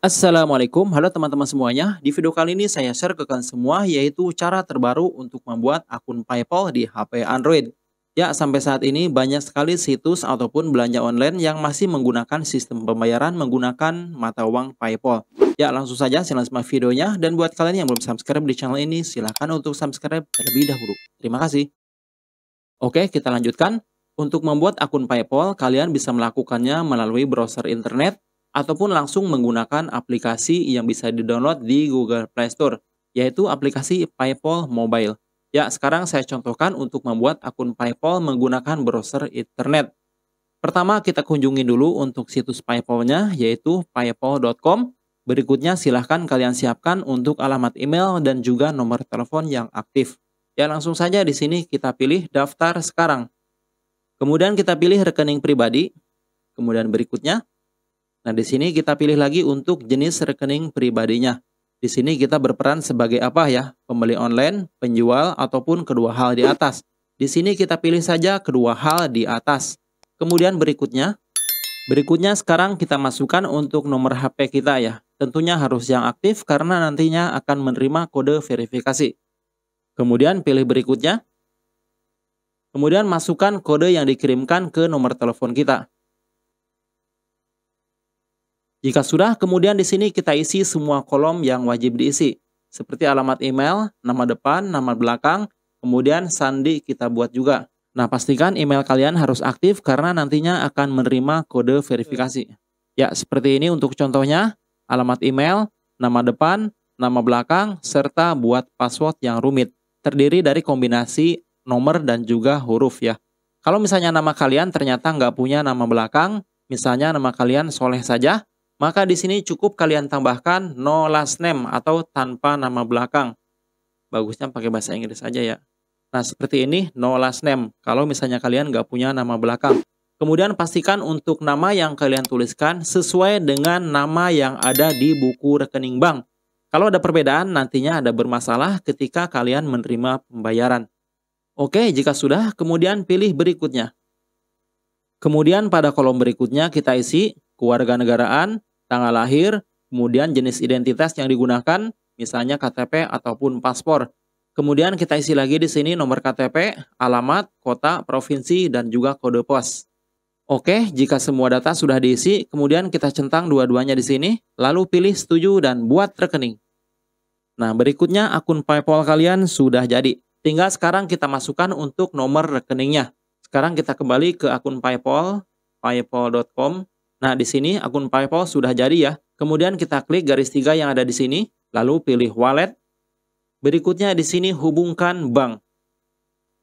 Assalamualaikum, halo teman-teman semuanya. Di video kali ini saya share ke kalian semua yaitu cara terbaru untuk membuat akun PayPal di HP Android. Ya, sampai saat ini banyak sekali situs ataupun belanja online yang masih menggunakan sistem pembayaran menggunakan mata uang PayPal. Ya, langsung saja silakan simak videonya dan buat kalian yang belum subscribe di channel ini silahkan untuk subscribe terlebih dahulu. Terima kasih. Oke, kita lanjutkan. Untuk membuat akun PayPal, kalian bisa melakukannya melalui browser internet ataupun langsung menggunakan aplikasi yang bisa didownload di Google Play Store, yaitu aplikasi Paypal Mobile. Ya, sekarang saya contohkan untuk membuat akun Paypal menggunakan browser internet. Pertama, kita kunjungi dulu untuk situs Paypal-nya, yaitu paypal.com. Berikutnya, silahkan kalian siapkan untuk alamat email dan juga nomor telepon yang aktif. Ya, langsung saja di sini kita pilih daftar sekarang. Kemudian kita pilih rekening pribadi. Kemudian berikutnya, Nah, di sini kita pilih lagi untuk jenis rekening pribadinya. Di sini kita berperan sebagai apa ya? Pembeli online, penjual, ataupun kedua hal di atas. Di sini kita pilih saja kedua hal di atas. Kemudian berikutnya. Berikutnya sekarang kita masukkan untuk nomor HP kita ya. Tentunya harus yang aktif karena nantinya akan menerima kode verifikasi. Kemudian pilih berikutnya. Kemudian masukkan kode yang dikirimkan ke nomor telepon kita. Jika sudah, kemudian di sini kita isi semua kolom yang wajib diisi. Seperti alamat email, nama depan, nama belakang, kemudian sandi kita buat juga. Nah, pastikan email kalian harus aktif karena nantinya akan menerima kode verifikasi. Ya, seperti ini untuk contohnya, alamat email, nama depan, nama belakang, serta buat password yang rumit. Terdiri dari kombinasi nomor dan juga huruf ya. Kalau misalnya nama kalian ternyata nggak punya nama belakang, misalnya nama kalian Soleh saja, maka di sini cukup kalian tambahkan no last name atau tanpa nama belakang. Bagusnya pakai bahasa Inggris aja ya. Nah seperti ini no last name kalau misalnya kalian nggak punya nama belakang. Kemudian pastikan untuk nama yang kalian tuliskan sesuai dengan nama yang ada di buku rekening bank. Kalau ada perbedaan, nantinya ada bermasalah ketika kalian menerima pembayaran. Oke, jika sudah, kemudian pilih berikutnya. Kemudian pada kolom berikutnya kita isi kewarganegaraan, tanggal lahir, kemudian jenis identitas yang digunakan, misalnya KTP ataupun paspor. Kemudian kita isi lagi di sini nomor KTP, alamat, kota, provinsi, dan juga kode pos. Oke, jika semua data sudah diisi, kemudian kita centang dua-duanya di sini, lalu pilih setuju dan buat rekening. Nah, berikutnya akun PayPal kalian sudah jadi. Tinggal sekarang kita masukkan untuk nomor rekeningnya. Sekarang kita kembali ke akun PayPal, paypal.com. Nah, di sini akun PayPal sudah jadi ya. Kemudian kita klik garis tiga yang ada di sini, lalu pilih wallet. Berikutnya di sini hubungkan bank.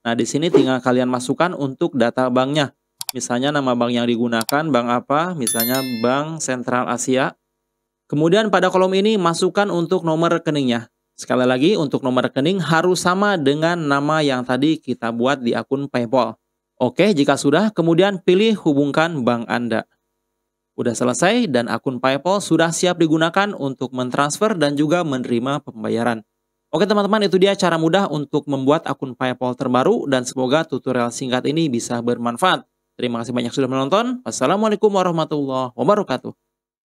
Nah, di sini tinggal kalian masukkan untuk data banknya. Misalnya nama bank yang digunakan, bank apa, misalnya Bank Sentral Asia. Kemudian pada kolom ini masukkan untuk nomor rekeningnya. Sekali lagi, untuk nomor rekening harus sama dengan nama yang tadi kita buat di akun PayPal. Oke, jika sudah, kemudian pilih hubungkan bank Anda udah selesai dan akun PayPal sudah siap digunakan untuk mentransfer dan juga menerima pembayaran. Oke teman-teman, itu dia cara mudah untuk membuat akun PayPal terbaru dan semoga tutorial singkat ini bisa bermanfaat. Terima kasih banyak sudah menonton. Wassalamualaikum warahmatullahi wabarakatuh.